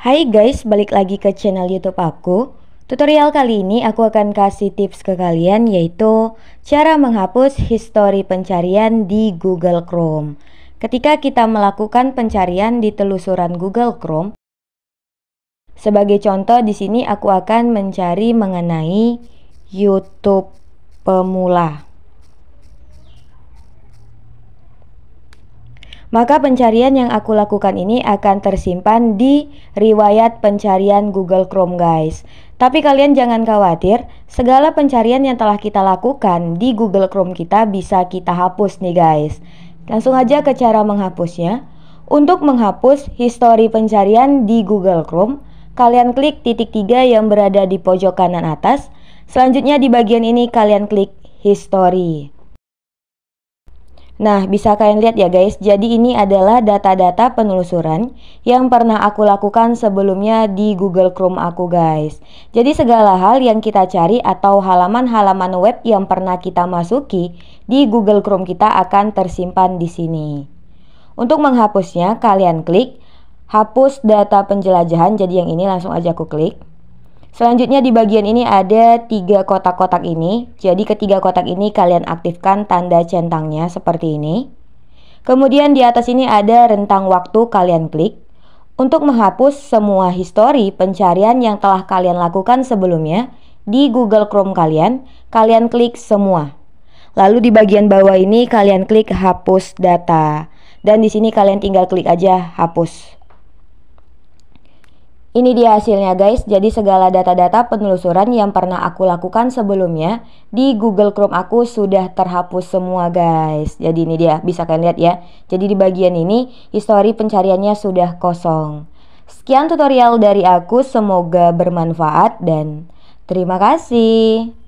Hai guys, balik lagi ke channel YouTube aku. Tutorial kali ini aku akan kasih tips ke kalian yaitu cara menghapus histori pencarian di Google Chrome. Ketika kita melakukan pencarian di telusuran Google Chrome, sebagai contoh di sini aku akan mencari mengenai YouTube pemula. Maka pencarian yang aku lakukan ini akan tersimpan di riwayat pencarian Google Chrome guys. Tapi kalian jangan khawatir, segala pencarian yang telah kita lakukan di Google Chrome kita bisa kita hapus nih guys. Langsung aja ke cara menghapusnya. Untuk menghapus histori pencarian di Google Chrome, kalian klik titik tiga yang berada di pojok kanan atas. Selanjutnya di bagian ini kalian klik history. Nah, bisa kalian lihat ya guys, jadi ini adalah data-data penelusuran yang pernah aku lakukan sebelumnya di Google Chrome aku guys. Jadi segala hal yang kita cari atau halaman-halaman web yang pernah kita masuki di Google Chrome kita akan tersimpan di sini. Untuk menghapusnya, kalian klik hapus data penjelajahan, jadi yang ini langsung aja aku klik. Selanjutnya di bagian ini ada tiga kotak-kotak ini. Jadi ketiga kotak ini kalian aktifkan tanda centangnya seperti ini. Kemudian di atas ini ada rentang waktu kalian klik untuk menghapus semua histori pencarian yang telah kalian lakukan sebelumnya di Google Chrome kalian, kalian klik semua. Lalu di bagian bawah ini kalian klik hapus data. Dan di sini kalian tinggal klik aja hapus. Ini dia hasilnya guys, jadi segala data-data penelusuran yang pernah aku lakukan sebelumnya di Google Chrome aku sudah terhapus semua guys. Jadi ini dia, bisa kalian lihat ya. Jadi di bagian ini, histori pencariannya sudah kosong. Sekian tutorial dari aku, semoga bermanfaat dan terima kasih.